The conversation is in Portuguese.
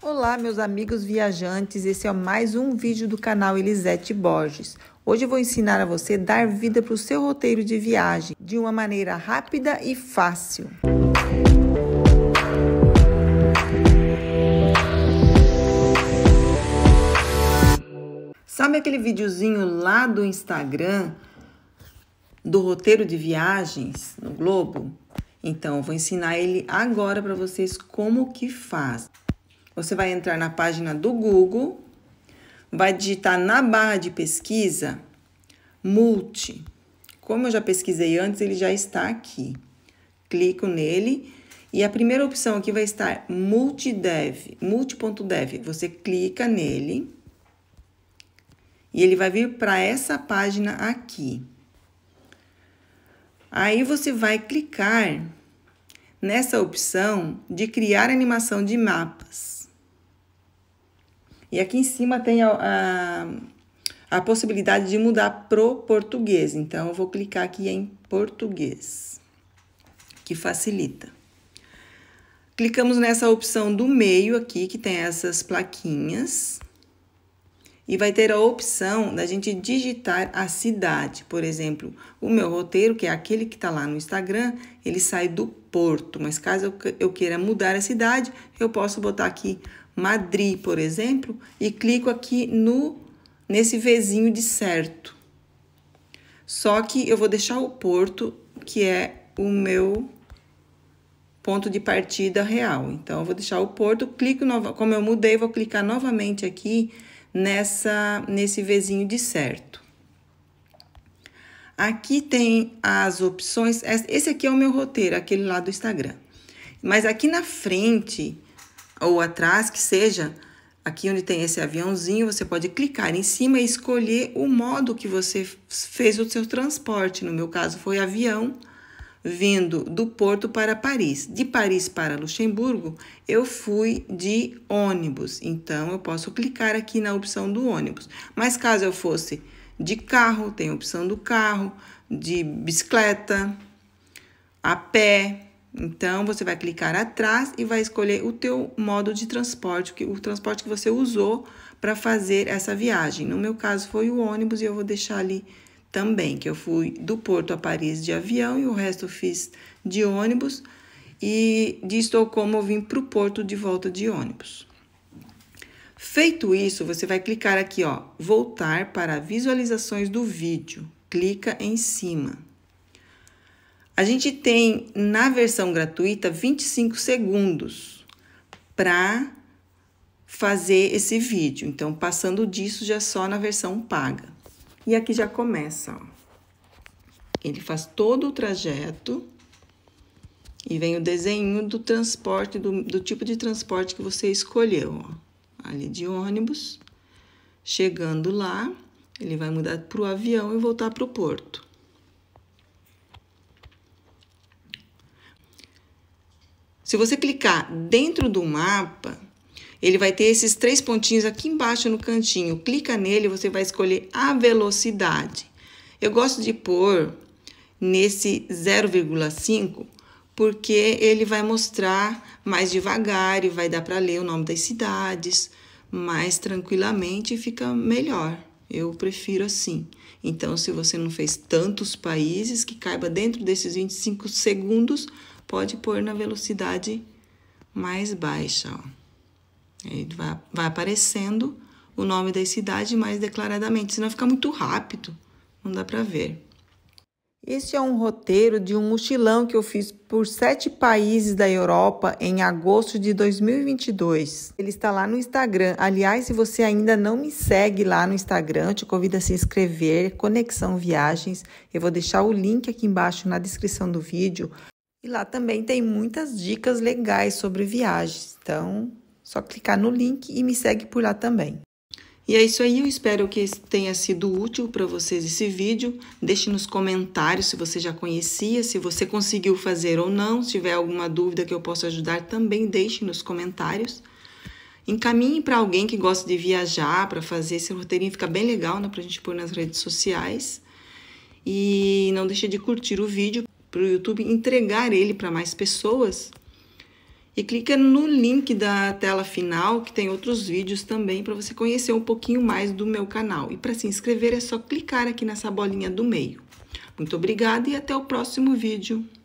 Olá, meus amigos viajantes, esse é mais um vídeo do canal Elisete Borges. Hoje eu vou ensinar a você dar vida para o seu roteiro de viagem de uma maneira rápida e fácil. Sabe aquele videozinho lá do Instagram do roteiro de viagens no Globo? Então, eu vou ensinar ele agora para vocês como que faz. Você vai entrar na página do Google, vai digitar na barra de pesquisa multi. Como eu já pesquisei antes, ele já está aqui. Clico nele e a primeira opção aqui vai estar multidev, multi.dev. Você clica nele e ele vai vir para essa página aqui. Aí você vai clicar nessa opção de criar animação de mapas. E aqui em cima tem a, a, a possibilidade de mudar pro português. Então, eu vou clicar aqui em português, que facilita. Clicamos nessa opção do meio aqui, que tem essas plaquinhas. E vai ter a opção da gente digitar a cidade. Por exemplo, o meu roteiro, que é aquele que está lá no Instagram, ele sai do Porto, mas caso eu queira mudar a cidade, eu posso botar aqui Madrid, por exemplo, e clico aqui no nesse vizinho de certo. Só que eu vou deixar o Porto, que é o meu ponto de partida real. Então, eu vou deixar o Porto, clico, nova, como eu mudei, vou clicar novamente aqui nessa, nesse vizinho de certo. Aqui tem as opções. Esse aqui é o meu roteiro, aquele lá do Instagram. Mas aqui na frente ou atrás, que seja, aqui onde tem esse aviãozinho, você pode clicar em cima e escolher o modo que você fez o seu transporte. No meu caso, foi avião vindo do Porto para Paris. De Paris para Luxemburgo, eu fui de ônibus. Então, eu posso clicar aqui na opção do ônibus. Mas caso eu fosse de carro, tem a opção do carro, de bicicleta, a pé. Então você vai clicar atrás e vai escolher o teu modo de transporte, o transporte que você usou para fazer essa viagem. No meu caso foi o ônibus e eu vou deixar ali também, que eu fui do Porto a Paris de avião e o resto fiz de ônibus. E de Estocolmo eu vim para o Porto de volta de ônibus. Feito isso, você vai clicar aqui, ó, voltar para visualizações do vídeo. Clica em cima. A gente tem na versão gratuita 25 segundos para fazer esse vídeo. Então, passando disso já só na versão paga. E aqui já começa, ó. Ele faz todo o trajeto e vem o desenho do transporte, do, do tipo de transporte que você escolheu, ó ali de ônibus. Chegando lá, ele vai mudar para o avião e voltar para o porto. Se você clicar dentro do mapa, ele vai ter esses três pontinhos aqui embaixo no cantinho. Clica nele, você vai escolher a velocidade. Eu gosto de pôr nesse 0,5 porque ele vai mostrar mais devagar e vai dar para ler o nome das cidades mais tranquilamente e fica melhor. Eu prefiro assim. Então, se você não fez tantos países que caiba dentro desses 25 segundos, pode pôr na velocidade mais baixa. Ó. Aí vai, vai aparecendo o nome da cidade mais declaradamente, senão fica muito rápido, não dá para ver. Este é um roteiro de um mochilão que eu fiz por sete países da Europa em agosto de 2022. Ele está lá no Instagram. Aliás, se você ainda não me segue lá no Instagram, te convido a se inscrever, Conexão Viagens. Eu vou deixar o link aqui embaixo na descrição do vídeo. E lá também tem muitas dicas legais sobre viagens. Então, só clicar no link e me segue por lá também. E é isso aí, eu espero que tenha sido útil para vocês esse vídeo. Deixe nos comentários se você já conhecia, se você conseguiu fazer ou não. Se tiver alguma dúvida que eu possa ajudar, também deixe nos comentários. Encaminhe para alguém que gosta de viajar, para fazer esse roteirinho, fica bem legal, né, para a gente pôr nas redes sociais. E não deixe de curtir o vídeo para o YouTube entregar ele para mais pessoas e clica no link da tela final, que tem outros vídeos também para você conhecer um pouquinho mais do meu canal. E para se inscrever é só clicar aqui nessa bolinha do meio. Muito obrigada e até o próximo vídeo.